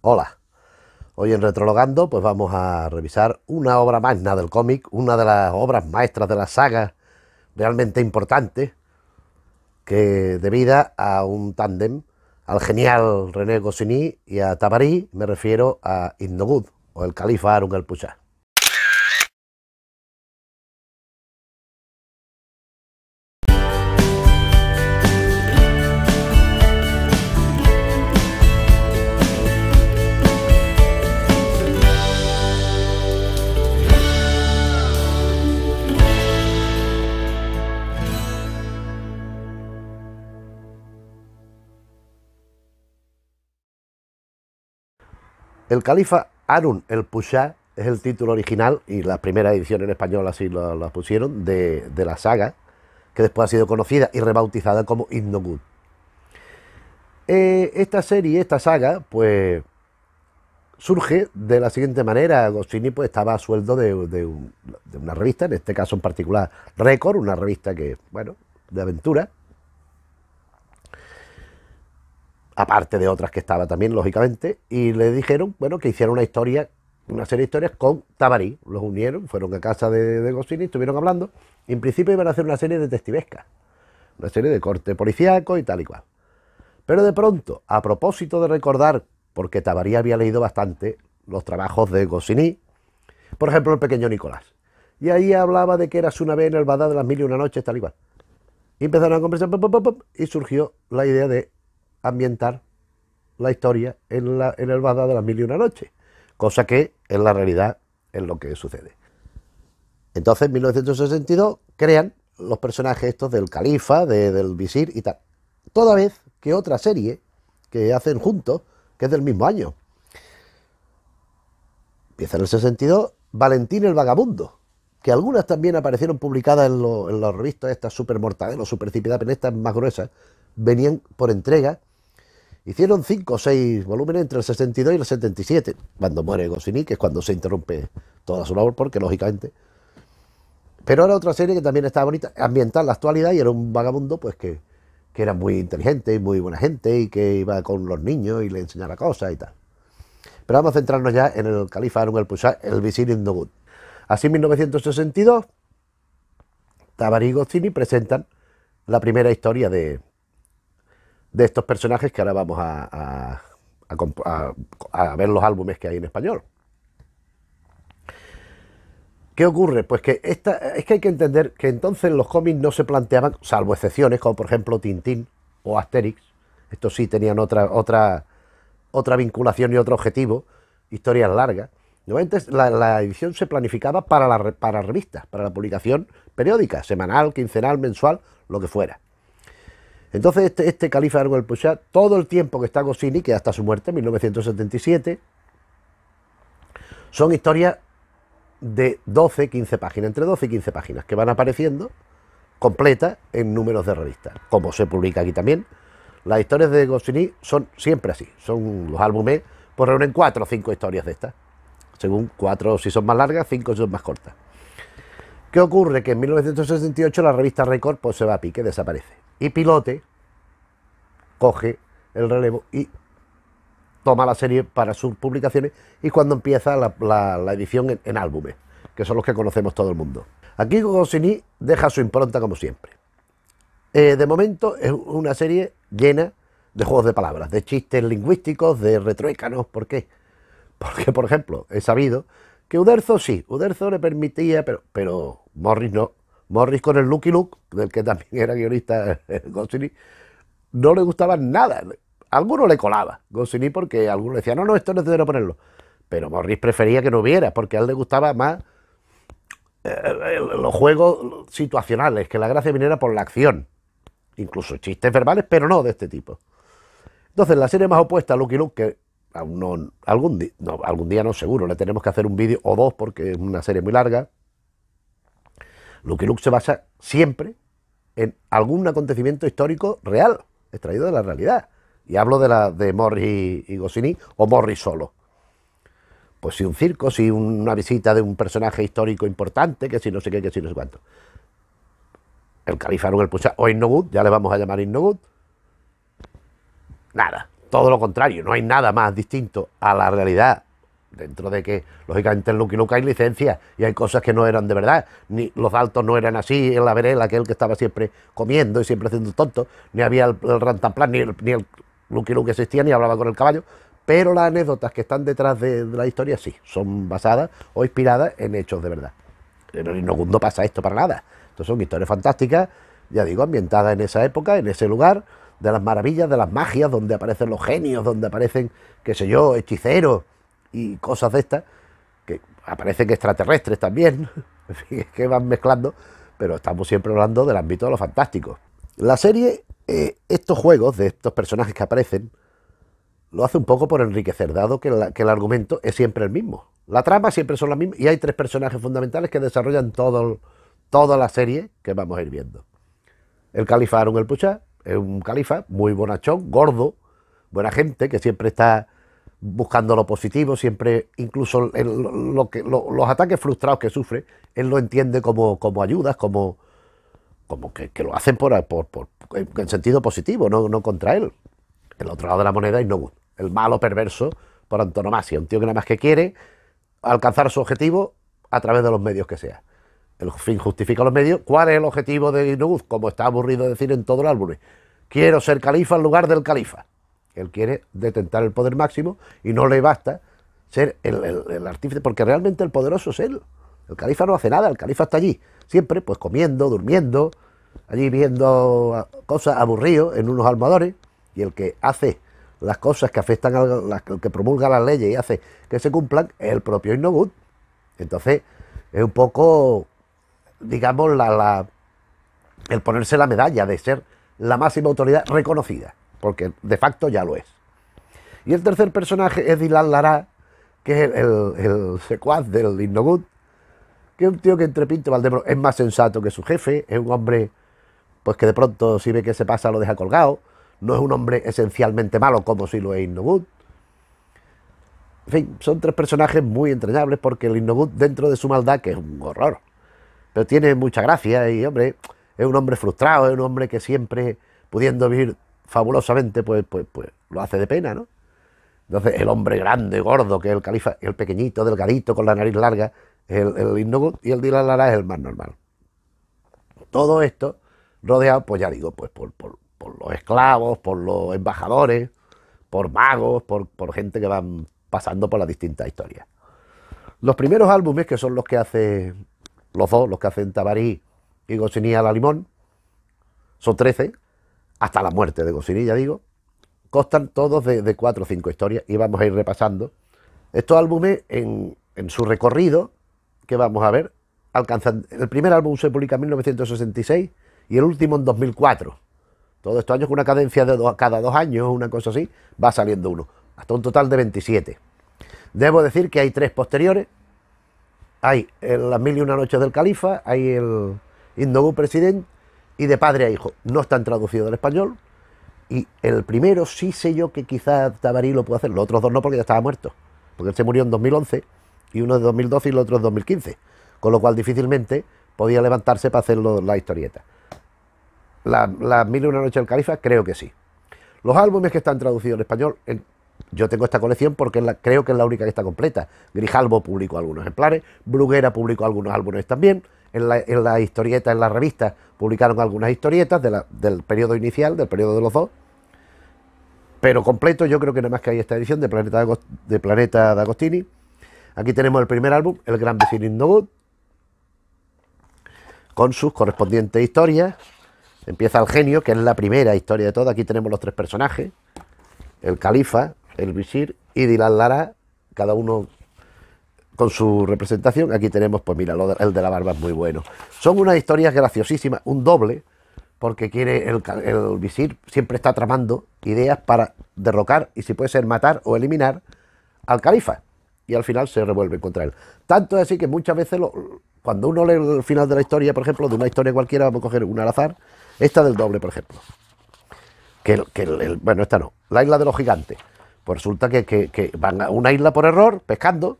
Hola. Hoy en Retrologando pues vamos a revisar una obra magna del cómic, una de las obras maestras de la saga realmente importante que debida a un tándem al genial René Goscinny y a Tabarí, me refiero a Indogud o el califa Arun El califa Arun el Pusha es el título original y la primera edición en español así lo pusieron de, la saga, que después ha sido conocida y rebautizada como Indogut. Eh, esta serie, esta saga, pues surge de la siguiente manera. Goscinny pues, estaba a sueldo de, una revista, en este caso en particular Record, una revista que, bueno, de aventura, aparte de otras que estaba también, lógicamente, y le dijeron, bueno, que hiciera una historia, una serie de historias con Tabarí, los unieron, fueron a casa de, de estuvieron hablando, en principio iban a hacer una serie de detectivesca, una serie de corte policíaco y tal y cual. Pero de pronto, a propósito de recordar, porque Tabarí había leído bastante los trabajos de Goscinny, por ejemplo, el pequeño Nicolás, y ahí hablaba de que eras una vez en el Badá de las mil y una noche, tal y cual. Y empezaron a conversar, y surgió la idea de ambientar la historia en, la, en el Bada de las Mil y Una Noches, cosa que en la realidad es lo que sucede. Entonces, en 1962 crean los personajes estos del califa, del visir y tal. Toda vez que otra serie que hacen juntos, que es del mismo año. Empieza en el 62 Valentín el Vagabundo, que algunas también aparecieron publicadas en, las revistas, estas super o super en estas más gruesas, venían por entrega Hicieron cinco o seis volúmenes entre el 62 y el 77, cuando muere Goscinny, que es cuando se interrumpe toda su labor, porque lógicamente. Pero era otra serie que también estaba bonita, ambiental la actualidad, y era un vagabundo, pues que, era muy inteligente y muy buena gente, y que iba con los niños y le enseñaba cosas y tal. Pero vamos a centrarnos ya en el califa en el Pusha, el visir Indogut. Así en 1962, Tabar y Goscinny presentan la primera historia de, de estos personajes que ahora vamos a, a, ver los álbumes que hay en español. ¿Qué ocurre? Pues que esta, es que hay que entender que entonces los cómics no se planteaban, salvo excepciones, como por ejemplo Tintín o Asterix, estos sí tenían otra, otra, otra vinculación y otro objetivo, historias largas. entonces la, la, edición se planificaba para, la, para revistas, para la publicación periódica, semanal, quincenal, mensual, lo que fuera. Entonces este, este califa Argo del Pusha, todo el tiempo que está Goscinny, que hasta su muerte, en 1977, son historias de 12, 15 páginas, entre 12 y 15 páginas, que van apareciendo completas en números de revistas, como se publica aquí también. Las historias de Goscinny son siempre así, son los álbumes, pues reúnen cuatro o cinco historias de estas, según cuatro si son más largas, cinco si son más cortas. ¿Qué ocurre? Que en 1968 la revista Record pues, se va a pique, desaparece y Pilote coge el relevo y toma la serie para sus publicaciones y cuando empieza la, edición en, álbumes, que son los que conocemos todo el mundo. Aquí Goscinny deja su impronta como siempre. Eh, de momento es una serie llena de juegos de palabras, de chistes lingüísticos, de retruécanos. ¿Por qué? Porque, por ejemplo, he sabido que Uderzo sí, Uderzo le permitía, pero, pero Morris no. Morris con el Lucky Luke, del que también era guionista eh, Goscinny, no le gustaba nada. Alguno le colaba Goscinny porque algunos le decía, no, no, esto es necesario ponerlo. Pero Morris prefería que no hubiera, porque a él le gustaba más eh, los juegos situacionales, que la gracia viniera por la acción. Incluso chistes verbales, pero no de este tipo. Entonces, la serie más opuesta a Lucky Luke, que algún, no, algún día no seguro, le tenemos que hacer un vídeo o dos porque es una serie muy larga, Lucky Luke se basa siempre en algún acontecimiento histórico real, extraído de la realidad. Y hablo de la de Morris y, Gosini, o Morris solo. Pues si un circo, si una visita de un personaje histórico importante, que si no sé qué, que si no sé cuánto. El califa el Pucha, o Innogut, ya le vamos a llamar Innogut. Nada, todo lo contrario, no hay nada más distinto a la realidad dentro de que, lógicamente, en Lucky Luke hay licencias y hay cosas que no eran de verdad, ni los altos no eran así, en la verela, aquel que estaba siempre comiendo y siempre haciendo tonto, ni había el, el Rantanplan, ni el, ni el Lucky existía, ni hablaba con el caballo, pero las anécdotas que están detrás de, la historia sí, son basadas o inspiradas en hechos de verdad. Pero no Inogundo pasa esto para nada. Entonces son historias fantásticas, ya digo, ambientadas en esa época, en ese lugar, de las maravillas, de las magias, donde aparecen los genios, donde aparecen, qué sé yo, hechiceros, y cosas de estas, que aparecen extraterrestres también, que van mezclando, pero estamos siempre hablando del ámbito de lo fantástico. La serie, eh, estos juegos de estos personajes que aparecen, lo hace un poco por enriquecer, dado que, el argumento es siempre el mismo. La trama siempre son la mismas y hay tres personajes fundamentales que desarrollan todo, toda la serie que vamos a ir viendo. El califa Aaron el Puchá es un califa muy bonachón, gordo, buena gente, que siempre está buscando lo positivo, siempre, incluso los ataques frustrados que sufre, él lo entiende como, ayudas, como, como que, lo hacen por, en sentido positivo, no, contra él. El otro lado de la moneda es Nobu, el malo perverso por antonomasia, un tío que nada más que quiere alcanzar su objetivo a través de los medios que sea. El fin justifica los medios. ¿Cuál es el objetivo de Nobu? Como está aburrido decir en todo el álbum. Quiero ser califa en lugar del califa. Él quiere detentar el poder máximo y no le basta ser el, artífice, porque realmente el poderoso es él. El califa no hace nada, el califa está allí, siempre pues comiendo, durmiendo, allí viendo cosas aburridas en unos almohadones, y el que hace las cosas que afectan al que promulga las leyes y hace que se cumplan es el propio Innohut. Entonces, es un poco, digamos, la, la, el ponerse la medalla de ser la máxima autoridad reconocida porque de facto ya lo es. Y el tercer personaje es Dilan Lara, que es el, secuaz del Innogut, que es un tío que entre Pinto es más sensato que su jefe, es un hombre pues que de pronto si ve que se pasa lo deja colgado, no es un hombre esencialmente malo como si lo es Innogut. En fin, son tres personajes muy entrañables porque el Innogut dentro de su maldad, que es un horror, pero tiene mucha gracia y hombre, es un hombre frustrado, es un hombre que siempre pudiendo vivir fabulosamente, pues, pues, pues lo hace de pena, ¿no? Entonces, el hombre grande, gordo, que es el califa, el pequeñito, delgadito, con la nariz larga, el, el y el la es el más normal. Todo esto rodeado, pues ya digo, pues por, los esclavos, por los embajadores, por magos, por, gente que van pasando por las distintas historias. Los primeros álbumes, que son los que hace los dos, los que hacen Tabarí y Goscinny a la Limón, son 13, hasta la muerte de ya digo, constan todos de, cuatro o cinco historias y vamos a ir repasando estos álbumes en, su recorrido que vamos a ver. Alcanzan, el primer álbum se publica en 1966 y el último en 2004. Todos estos años con una cadencia de cada dos años, una cosa así, va saliendo uno, hasta un total de 27. Debo decir que hay tres posteriores. Hay el Las Mil y Una noche del Califa, hay el Indogú presidente, y de padre a hijo. No están traducidos al español. Y el primero sí sé yo que quizás Tabarí lo pudo hacer. Los otros dos no porque ya estaba muerto. Porque él se murió en 2011 y uno de 2012 y el otro en 2015. Con lo cual difícilmente podía levantarse para hacer la historieta. Las la Mil y una noche del califa creo que sí. Los álbumes que están traducidos en español, yo tengo esta colección porque creo que es la única que está completa. Grijalbo publicó algunos ejemplares, Bruguera publicó algunos álbumes también en la, historieta, en la revista, publicaron algunas historietas del periodo inicial, del periodo de los dos. Pero completo, yo creo que nada más que hay esta edición de Planeta, de Planeta D'Agostini. Aquí tenemos el primer álbum, El Gran Vecino con sus correspondientes historias. Empieza el genio, que es la primera historia de todas. Aquí tenemos los tres personajes: el califa, el visir y Dilan Lara, cada uno con su representación. Aquí tenemos, pues mira, el de la barba es muy bueno. Son unas historias graciosísimas, un doble, porque quiere el, visir siempre está tramando ideas para derrocar y si puede ser matar o eliminar al califa. Y al final se revuelve contra él. Tanto es así que muchas veces, cuando uno lee el final de la historia, por ejemplo, de una historia cualquiera, vamos a coger una al azar, esta del doble, por ejemplo. Que, que el, bueno, esta no, la isla de los gigantes. Pues resulta que van a una isla por error, pescando,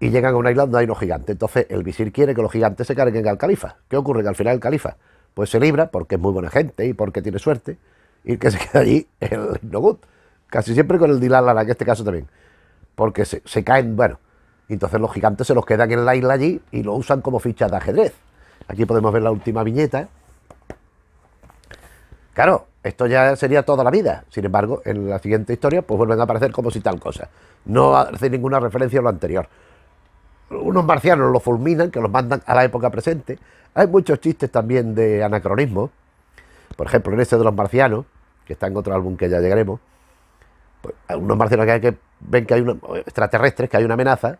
y llegan a una isla donde hay unos gigantes. Entonces el visir quiere que los gigantes se carguen al califa. ¿Qué ocurre? Que al final el califa pues se libra porque es muy buena gente y porque tiene suerte y que se queda allí el Nogut. Casi siempre con el dilalara, que en este caso también. Porque se, caen, bueno. entonces los gigantes se los quedan en la isla allí y lo usan como fichas de ajedrez. Aquí podemos ver la última viñeta. Claro, esto ya sería toda la vida. Sin embargo, en la siguiente historia, pues vuelven a aparecer como si tal cosa. No hace ninguna referencia a lo anterior unos marcianos los fulminan, que los mandan a la época presente. Hay muchos chistes también de anacronismo. Por ejemplo, en ese de los marcianos, que está en otro álbum que ya llegaremos. Pues, unos marcianos que, hay que ven que hay unos extraterrestres, que hay una amenaza,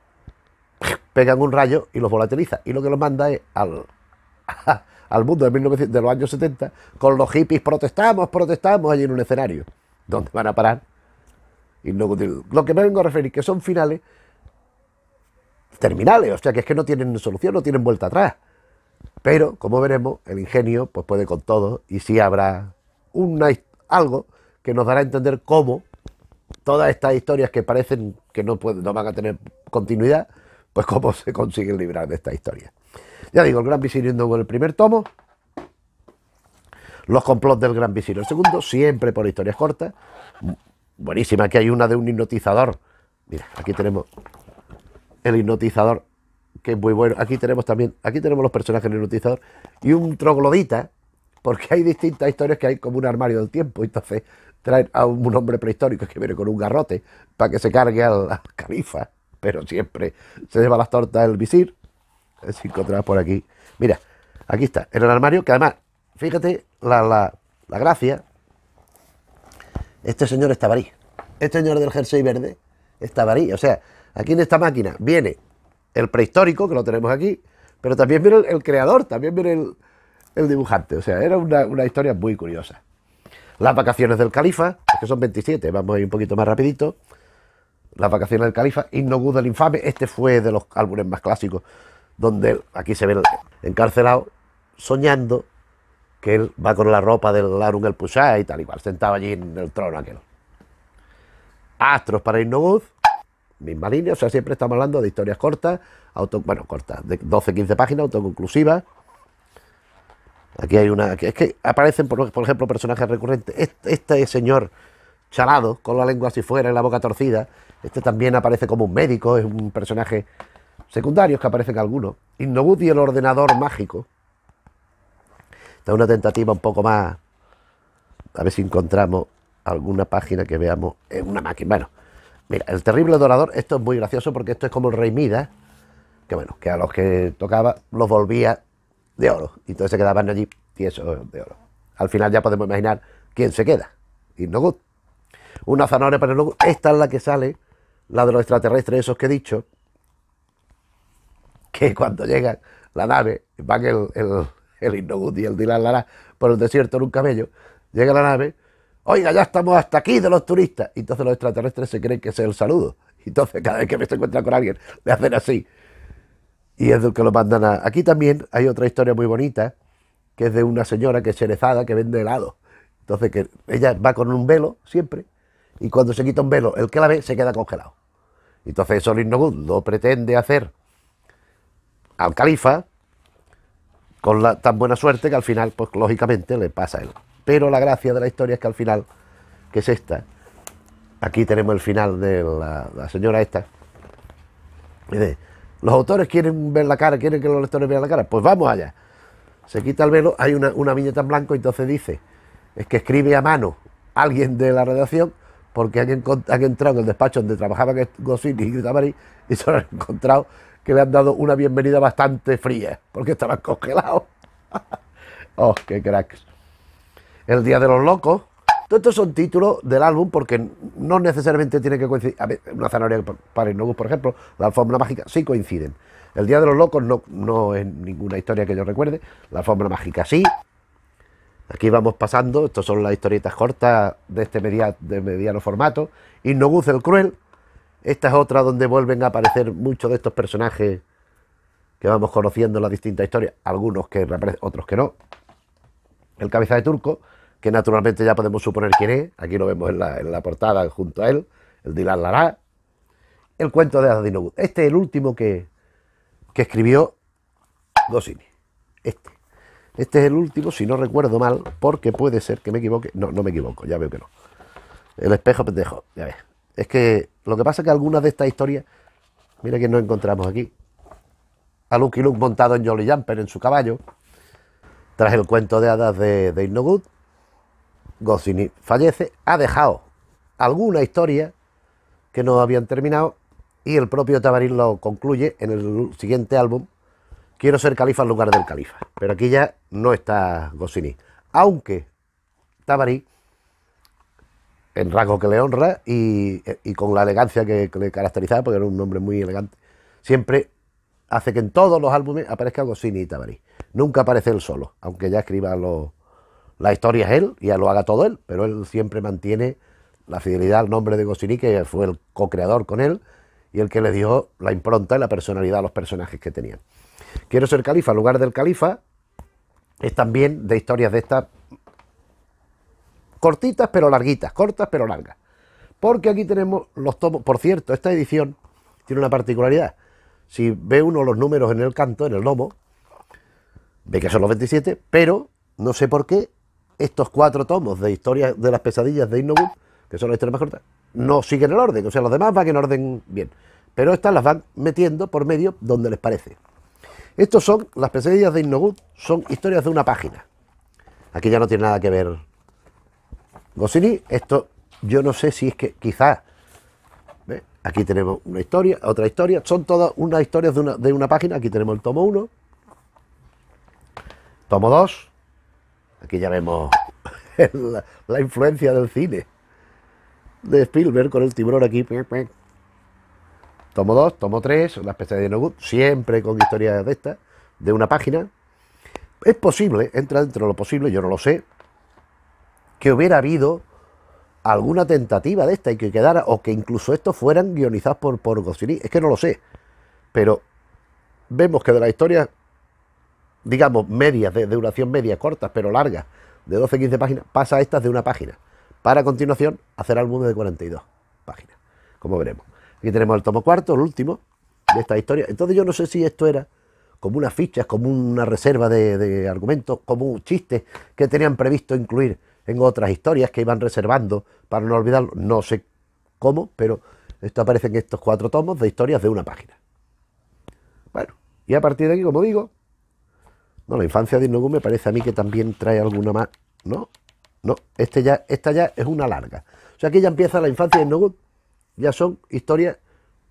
pegan un rayo y los volatiliza. Y lo que los manda es al, al mundo de, los años 70 con los hippies protestamos, protestamos allí en un escenario. ¿Dónde van a parar? Y lo que me vengo a referir, que son finales terminales, o sea que es que no tienen solución, no tienen vuelta atrás. Pero, como veremos, el ingenio pues puede con todo y sí habrá un algo que nos dará a entender cómo todas estas historias que parecen que no, van a tener continuidad, pues cómo se consiguen librar de esta historia. Ya digo, el Gran Visir con el primer tomo, los complots del Gran Visir el segundo, siempre por historias cortas. Buenísima, aquí hay una de un hipnotizador. Mira, aquí tenemos el hipnotizador, que es muy bueno. Aquí tenemos también, aquí tenemos los personajes del hipnotizador y un troglodita, porque hay distintas historias que hay como un armario del tiempo. Entonces traen a un, hombre prehistórico que viene con un garrote para que se cargue a la califa, pero siempre se lleva las tortas el visir. es eh, encontrado por aquí, mira, aquí está, en el armario, que además, fíjate la, la gracia. Este señor está ahí. Este señor del jersey verde esta varilla. O sea, aquí en esta máquina viene el prehistórico, que lo tenemos aquí, pero también viene el, creador, también viene el, dibujante. O sea, era una, historia muy curiosa. Las vacaciones del califa, que son 27, vamos a ir un poquito más rapidito. Las vacaciones del califa, Innogudo el infame, este fue de los álbumes más clásicos, donde aquí se ve encarcelado soñando que él va con la ropa del Larun el Pusha y tal igual, sentado allí en el trono aquel. Astros para Innoguz, misma línea, o sea, siempre estamos hablando de historias cortas, auto, bueno, cortas, de 12-15 páginas, autoconclusivas. Aquí hay una, es que aparecen, por, ejemplo, personajes recurrentes. Este, señor chalado, con la lengua así fuera y la boca torcida, este también aparece como un médico, es un personaje secundario que aparecen algunos. Innoguz y el ordenador mágico. Esta es una tentativa un poco más, a ver si encontramos alguna página que veamos en una máquina. Bueno, mira, el terrible dorador, esto es muy gracioso porque esto es como el rey Midas, que bueno, que a los que tocaba los volvía de oro, y entonces se quedaban allí tiesos de oro. Al final ya podemos imaginar quién se queda, Innogut. Una zanahoria para Innogut, esta es la que sale, la de los extraterrestres, esos que he dicho, que cuando llega la nave, van el, el, y el Dilan Lara por el desierto en un camello, llega la nave oiga, ya estamos hasta aquí de los turistas. Y entonces los extraterrestres se creen que es el saludo. Y Entonces cada vez que me se encuentra con alguien, le hacen así. Y es lo que lo mandan a... Aquí también hay otra historia muy bonita, que es de una señora que es cerezada, que vende helado. Entonces que ella va con un velo siempre, y cuando se quita un velo, el que la ve se queda congelado. Entonces Solís lo pretende hacer al califa, con la tan buena suerte que al final, pues lógicamente, le pasa a él. Pero la gracia de la historia es que al final, que es esta, aquí tenemos el final de la, señora esta, los autores quieren ver la cara, quieren que los lectores vean la cara, pues vamos allá. Se quita el velo, hay una, una viñeta en blanco y entonces dice, es que escribe a mano alguien de la redacción porque han, entrado en el despacho donde trabajaban Gossini, y Gritamari y se han encontrado que le han dado una bienvenida bastante fría porque estaban congelados. ¡Oh, qué cracks! El Día de los Locos. Todos estos son títulos del álbum porque no necesariamente tiene que coincidir. una zanahoria para Innobus, por ejemplo, la alfombra mágica, sí coinciden. El Día de los Locos no, es ninguna historia que yo recuerde. La alfombra mágica sí. Aquí vamos pasando. Estas son las historietas cortas de este mediano formato. Innobus el Cruel. Esta es otra donde vuelven a aparecer muchos de estos personajes que vamos conociendo en las distintas historias. Algunos que otros que no. El Cabeza de Turco que naturalmente ya podemos suponer quién es, aquí lo vemos en la, portada junto a él, el Dylan Lará, el cuento de hadas de Inogud Este es el último que, escribió Dosini. este. Este es el último, si no recuerdo mal, porque puede ser que me equivoque. No, no me equivoco, ya veo que no. El espejo pendejo, ya ves. Es que lo que pasa es que algunas de estas historias, mira que nos encontramos aquí. A Lucky Luke montado en Jolly Jumper en su caballo, tras el cuento de hadas de, de Goscinny fallece, ha dejado alguna historia que no habían terminado y el propio Tabarín lo concluye en el siguiente álbum, Quiero ser califa en lugar del califa. Pero aquí ya no está Goscinny, aunque Tabarín, en rasgo que le honra y, con la elegancia que, le caracterizaba, porque era un hombre muy elegante, siempre hace que en todos los álbumes aparezca Goscinny y Tabarín. Nunca aparece él solo, aunque ya escriba los la historia es él, ya lo haga todo él, pero él siempre mantiene la fidelidad al nombre de Goscinny, que fue el co-creador con él y el que le dio la impronta y la personalidad a los personajes que tenían. Quiero ser califa, lugar del califa, es también de historias de estas cortitas pero larguitas, cortas pero largas. Porque aquí tenemos los tomos, por cierto, esta edición tiene una particularidad. Si ve uno los números en el canto, en el lomo, ve que son los 27, pero no sé por qué estos cuatro tomos de historias de las pesadillas de Inogut, que son las historias más cortas, no siguen el orden. O sea, los demás van en orden bien. Pero estas las van metiendo por medio donde les parece. Estos son, las pesadillas de Inogut son historias de una página. Aquí ya no tiene nada que ver Goscinny. Esto, yo no sé si es que quizás Aquí tenemos una historia, otra historia. Son todas unas historias de una, de una página. Aquí tenemos el tomo 1. Tomo 2. Aquí ya vemos la, influencia del cine de Spielberg con el tiburón aquí. Tomo dos, tomo tres, una especie de Nogut, siempre con historias de estas, de una página. Es posible, entra dentro de lo posible, yo no lo sé, que hubiera habido alguna tentativa de esta y que quedara, o que incluso estos fueran guionizados por, por Goscinny. Es que no lo sé. Pero vemos que de la historia digamos, medias, de duración media, cortas pero largas, de 12-15 páginas, pasa a estas de una página. Para continuación hacer álbumes de 42 páginas, como veremos. Aquí tenemos el tomo cuarto, el último de esta historia. Entonces yo no sé si esto era como unas fichas, como una reserva de, argumentos, como un chiste que tenían previsto incluir en otras historias que iban reservando para no olvidarlo. No sé cómo, pero esto aparece en estos cuatro tomos de historias de una página. Bueno, y a partir de aquí, como digo, no, la infancia de Inogu me parece a mí que también trae alguna más. No, no, este ya, esta ya es una larga. O sea, aquí ya empieza la infancia de Inogu, ya son historias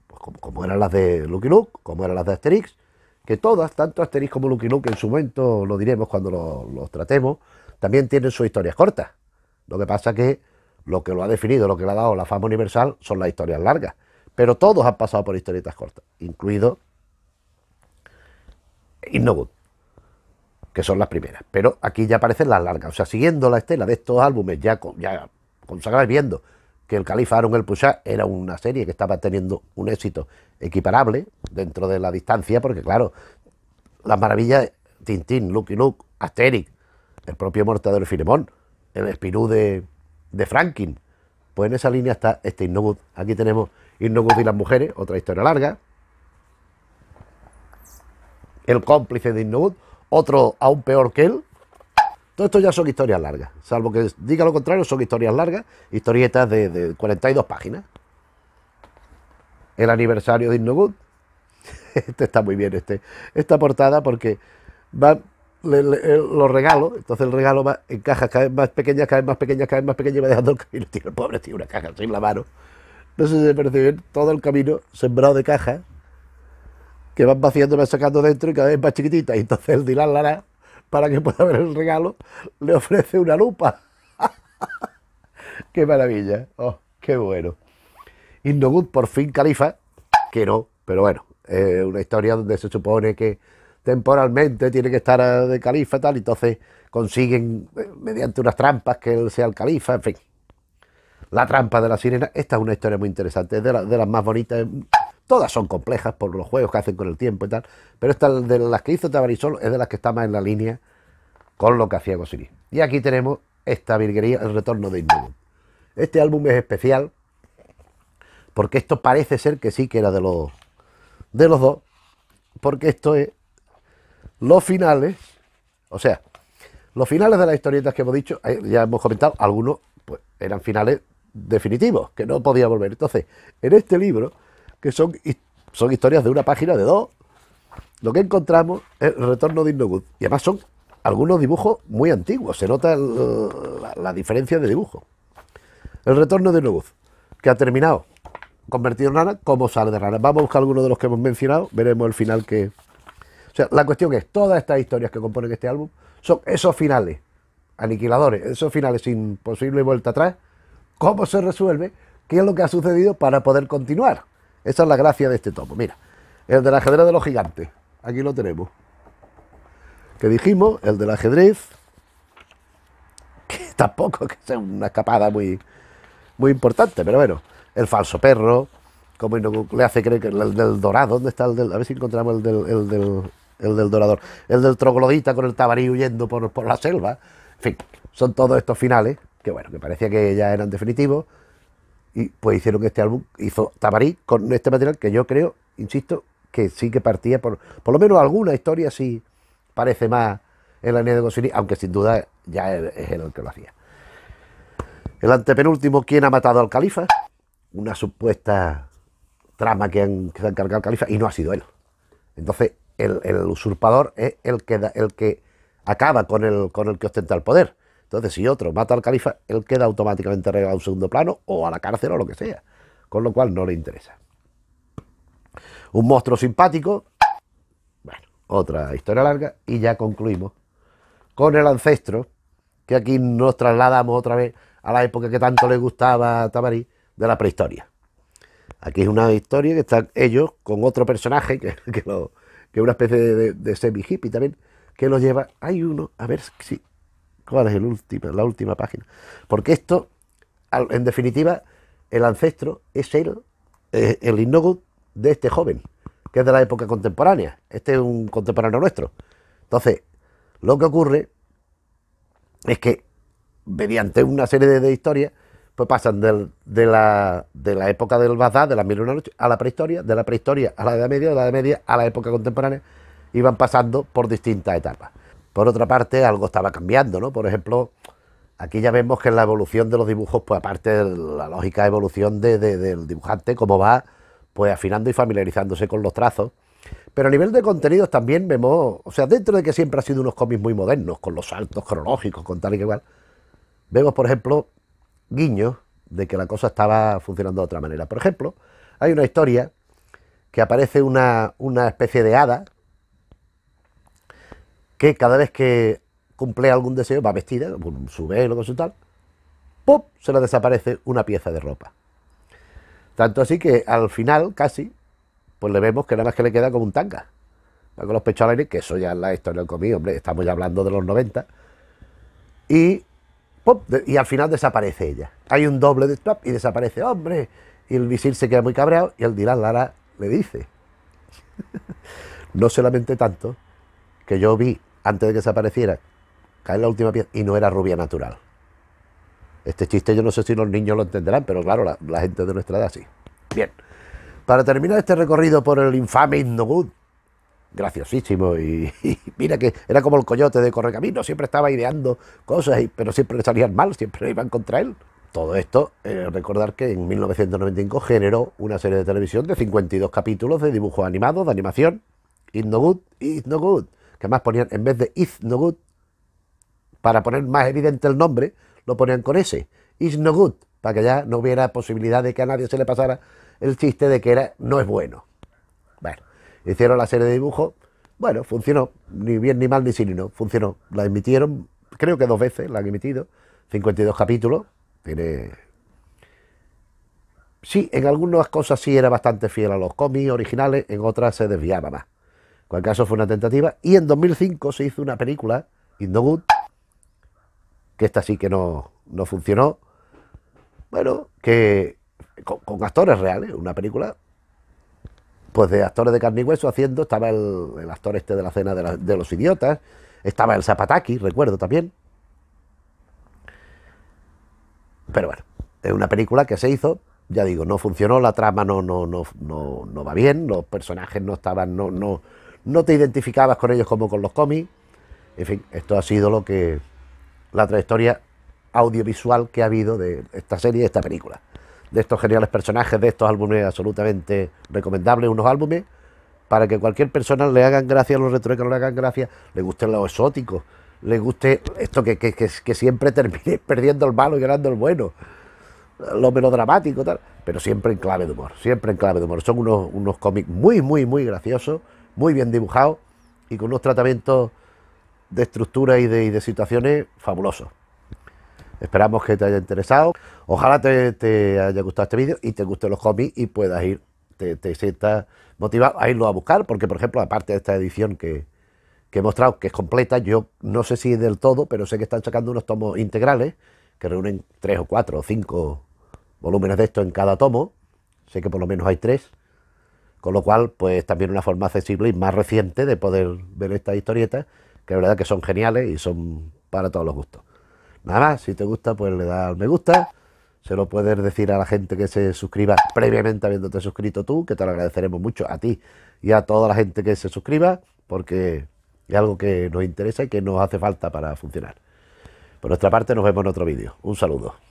pues, como, eran las de Lucky Luke, como eran las de Asterix, que todas, tanto Asterix como Lucky Luke, en su momento lo diremos cuando los tratemos, también tienen sus historias cortas. Lo que pasa que lo que lo ha definido, lo que le ha dado la fama universal son las historias largas. Pero todos han pasado por historietas cortas, incluido Innogut que son las primeras. Pero aquí ya aparecen las largas. O sea, siguiendo la estela de estos álbumes, ya, con, viendo que el Califa Aaron El Pusha era una serie que estaba teniendo un éxito equiparable dentro de la distancia, porque claro, las maravillas, Tintín, Lucky Luke, Asterix, el propio Mortadelo Filemón, el Espirú de, Franklin, pues en esa línea está este Innogut. Aquí tenemos Innogut y las mujeres, otra historia larga. El cómplice de Innogut, otro aún peor que él. Todo esto ya son historias largas, salvo que diga lo contrario, son historias largas, historietas de, 42 páginas. El aniversario de Innogut. Este está muy bien, este, esta portada, porque va, eh, los regalos, entonces el regalo va en cajas cada vez más pequeñas, cada vez más pequeñas, cada vez más pequeñas, y va dejando el camino. Tío, pobre tiene una caja sin la mano. No sé si se percibe todo el camino sembrado de cajas que van vaciando sacando dentro y cada vez más chiquitita. Y entonces el Dilan Lara, para que pueda ver el regalo, le ofrece una lupa. ¡Qué maravilla! Oh, qué bueno! Indogut por fin califa, que no, pero bueno, es una historia donde se supone que temporalmente tiene que estar de califa tal, entonces consiguen eh, mediante unas trampas que él sea el califa, en fin. La trampa de la sirena, esta es una historia muy interesante, es de las más bonitas Todas son complejas por los juegos que hacen con el tiempo y tal, pero esta de las que hizo Tabarisol es de las que está más en la línea con lo que hacía Goscinny. Y aquí tenemos esta virguería, el retorno de Inmune. Este álbum es especial porque esto parece ser que sí que era de los, de los dos, porque esto es los finales, o sea, los finales de las historietas que hemos dicho, eh, ya hemos comentado, algunos pues, eran finales definitivos, que no podía volver. Entonces, en este libro que son, son historias de una página, de dos. Lo que encontramos es el retorno de Indogut. Y además son algunos dibujos muy antiguos, se nota la, diferencia de dibujo. El retorno de Indogut, que ha terminado convertido en rana, como sale de rana. Vamos a buscar algunos de los que hemos mencionado, veremos el final que... O sea, la cuestión es, todas estas historias que componen este álbum son esos finales aniquiladores, esos finales sin posible vuelta atrás, cómo se resuelve, qué es lo que ha sucedido para poder continuar. Esa es la gracia de este tomo. Mira, el del ajedrez de los gigantes. Aquí lo tenemos. Que dijimos, el del ajedrez. Que tampoco que sea una escapada muy, muy importante, pero bueno. El falso perro. Como le hace creer que el del dorado. ¿Dónde está el del.? A ver si encontramos el del, el del, el del dorador. El del troglodita con el tabarí huyendo por, por la selva. En fin, son todos estos finales que, bueno, que parecía que ya eran definitivos. Y pues hicieron este álbum, hizo Tabarí con este material que yo creo, insisto, que sí que partía por, por lo menos alguna historia sí parece más en la línea de aunque sin duda ya es él el que lo hacía. El antepenúltimo, ¿quién ha matado al califa? Una supuesta trama que, han, que se ha encargado el califa y no ha sido él. Entonces, el, usurpador es el que, el que acaba con el, con el que ostenta el poder. Entonces, si otro mata al califa, él queda automáticamente relegado a un segundo plano o a la cárcel o lo que sea, con lo cual no le interesa. Un monstruo simpático, bueno, otra historia larga y ya concluimos con el ancestro, que aquí nos trasladamos otra vez a la época que tanto le gustaba a de la prehistoria. Aquí es una historia que están ellos con otro personaje, que, es una especie de, semi-hippie también, que lo lleva. Hay uno, a ver si cuál es el la última página. Porque esto, en definitiva, el ancestro es el, eh, el de este joven, que es de la época contemporánea. Este es un contemporáneo nuestro. Entonces, lo que ocurre es que, mediante una serie de, historias, pues pasan de, la, época del Bazá, de la mil a la prehistoria, de la prehistoria a la Edad Media, de la Edad Media a la época contemporánea, y van pasando por distintas etapas. Por otra parte, algo estaba cambiando, ¿no? Por ejemplo, aquí ya vemos que en la evolución de los dibujos, pues aparte de la lógica evolución de, evolución del dibujante, cómo va pues afinando y familiarizándose con los trazos. Pero a nivel de contenidos también vemos, o sea, dentro de que siempre ha sido unos cómics muy modernos, con los saltos cronológicos, con tal y que igual, vemos, por ejemplo, guiños de que la cosa estaba funcionando de otra manera. Por ejemplo, hay una historia que aparece una, una especie de hada que cada vez que cumple algún deseo va vestida con su velo, con su tal, ¡pop! se le desaparece una pieza de ropa. Tanto así que al final, casi, pues le vemos que nada más que le queda como un tanga. Con los pechos al aire, que eso ya es la historia del hombre, estamos ya hablando de los 90. Y, ¡pop! y al final desaparece ella. Hay un doble de trap y desaparece, hombre. Y el visir se queda muy cabreado y el Dilan Lara le dice. no solamente tanto que yo vi antes de que se apareciera, cae la última pieza y no era rubia natural. Este chiste yo no sé si los niños lo entenderán, pero claro, la, gente de nuestra edad sí. Bien, para terminar este recorrido por el infame Indogood, graciosísimo y, mira que era como el coyote de correcamino, siempre estaba ideando cosas, pero siempre le salían mal, siempre iban contra él. Todo esto, eh, recordar que en 1995 generó una serie de televisión de 52 capítulos de dibujos animados, de animación, Indogood, No Good, que más ponían, en vez de is no good, para poner más evidente el nombre, lo ponían con ese, is no good, para que ya no hubiera posibilidad de que a nadie se le pasara el chiste de que era no es bueno. Bueno, hicieron la serie de dibujos, bueno, funcionó, ni bien, ni mal, ni sí, ni no, funcionó. La emitieron, creo que dos veces la han emitido, 52 capítulos, tiene... Sí, en algunas cosas sí era bastante fiel a los cómics originales, en otras se desviaba más cualquier caso fue una tentativa. Y en 2005 se hizo una película, In que esta sí que no, funcionó. Bueno, que con, actores reales, una película, pues de actores de carne y hueso haciendo, estaba el, actor este de la cena de, los idiotas, estaba el Zapataki, recuerdo también. Pero bueno, es una película que se hizo, ya digo, no funcionó, la trama no, no, no, no, no va bien, los personajes no estaban, no, no, no te identificabas con ellos como con los cómics. En fin, esto ha sido lo que la trayectoria audiovisual que ha habido de esta serie, y de esta película, de estos geniales personajes, de estos álbumes absolutamente recomendables, unos álbumes para que cualquier persona le hagan gracia los retro le hagan gracia, le guste los exóticos, le guste esto que, siempre termine perdiendo el malo y ganando el bueno, lo melodramático, tal, pero siempre en clave de humor, siempre en clave de humor. Son unos cómics muy, muy, muy graciosos muy bien dibujado y con unos tratamientos de estructura y de, situaciones fabulosos. Esperamos que te haya interesado. Ojalá te, haya gustado este vídeo y te gusten los cómics y puedas ir, te, te, sientas motivado a irlo a buscar, porque por ejemplo, aparte de esta edición que, que he mostrado, que es completa, yo no sé si del todo, pero sé que están sacando unos tomos integrales que reúnen tres o cuatro o cinco volúmenes de esto en cada tomo. Sé que por lo menos hay tres. Con lo cual, pues también una forma accesible y más reciente de poder ver estas historietas, que la verdad que son geniales y son para todos los gustos. Nada más, si te gusta, pues le das al me gusta. Se lo puedes decir a la gente que se suscriba previamente habiéndote suscrito tú, que te lo agradeceremos mucho a ti y a toda la gente que se suscriba, porque es algo que nos interesa y que nos hace falta para funcionar. Por nuestra parte, nos vemos en otro vídeo. Un saludo.